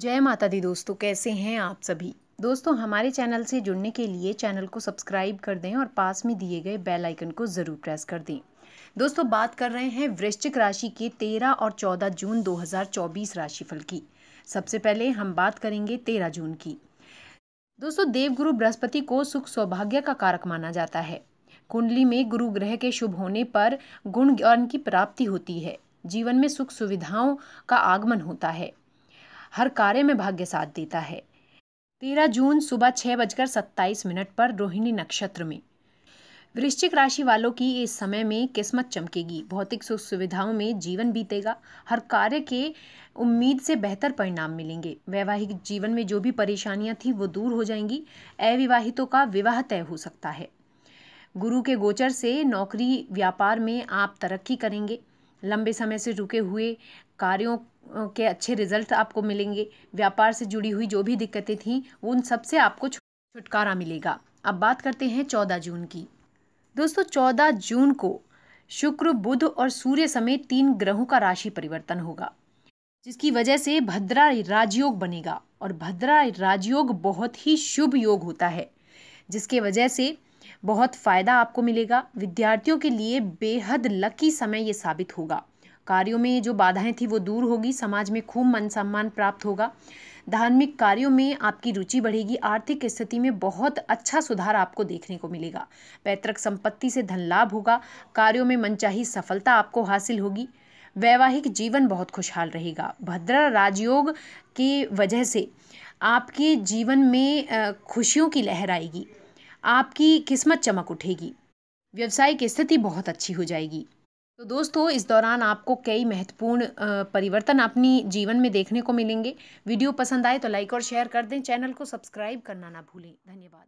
जय माता दी दोस्तों कैसे हैं आप सभी दोस्तों हमारे चैनल से जुड़ने के लिए चैनल को सब्सक्राइब कर दें और पास में दिए गए बेल आइकन को ज़रूर प्रेस कर दें दोस्तों बात कर रहे हैं वृश्चिक राशि के 13 और 14 जून 2024 राशिफल की सबसे पहले हम बात करेंगे 13 जून की दोस्तों देवगुरु बृहस्पति को सुख सौभाग्य का कारक माना जाता है कुंडली में गुरु ग्रह के शुभ होने पर गुण ज्ञान की प्राप्ति होती है जीवन में सुख सुविधाओं का आगमन होता है हर कार्य में भाग्य साथ देता है तेरह जून सुबह छः बजकर सत्ताईस मिनट पर रोहिणी नक्षत्र में वृश्चिक राशि वालों की इस समय में किस्मत चमकेगी भौतिक सुख सुविधाओं में जीवन बीतेगा हर कार्य के उम्मीद से बेहतर परिणाम मिलेंगे वैवाहिक जीवन में जो भी परेशानियां थी वो दूर हो जाएंगी अविवाहितों का विवाह तय हो सकता है गुरु के गोचर से नौकरी व्यापार में आप तरक्की करेंगे लंबे समय से रुके हुए कार्यों के अच्छे रिजल्ट आपको मिलेंगे व्यापार से जुड़ी हुई जो भी दिक्कतें थीं उन सबसे आपको छुटकारा मिलेगा अब बात करते हैं चौदह जून की दोस्तों चौदह जून को शुक्र बुध और सूर्य समेत तीन ग्रहों का राशि परिवर्तन होगा जिसकी वजह से भद्रा राजयोग बनेगा और भद्रा राजयोग बहुत ही शुभ योग होता है जिसके वजह से बहुत फ़ायदा आपको मिलेगा विद्यार्थियों के लिए बेहद लकी समय ये साबित होगा कार्यों में जो बाधाएं थी वो दूर होगी समाज में खूब मन सम्मान प्राप्त होगा धार्मिक कार्यों में आपकी रुचि बढ़ेगी आर्थिक स्थिति में बहुत अच्छा सुधार आपको देखने को मिलेगा पैतृक संपत्ति से धन लाभ होगा कार्यों में मनचाही सफलता आपको हासिल होगी वैवाहिक जीवन बहुत खुशहाल रहेगा भद्रा राजयोग की वजह से आपके जीवन में खुशियों की लहर आएगी आपकी किस्मत चमक उठेगी व्यवसायिक स्थिति बहुत अच्छी हो जाएगी तो दोस्तों इस दौरान आपको कई महत्वपूर्ण परिवर्तन अपनी जीवन में देखने को मिलेंगे वीडियो पसंद आए तो लाइक और शेयर कर दें चैनल को सब्सक्राइब करना ना भूलें धन्यवाद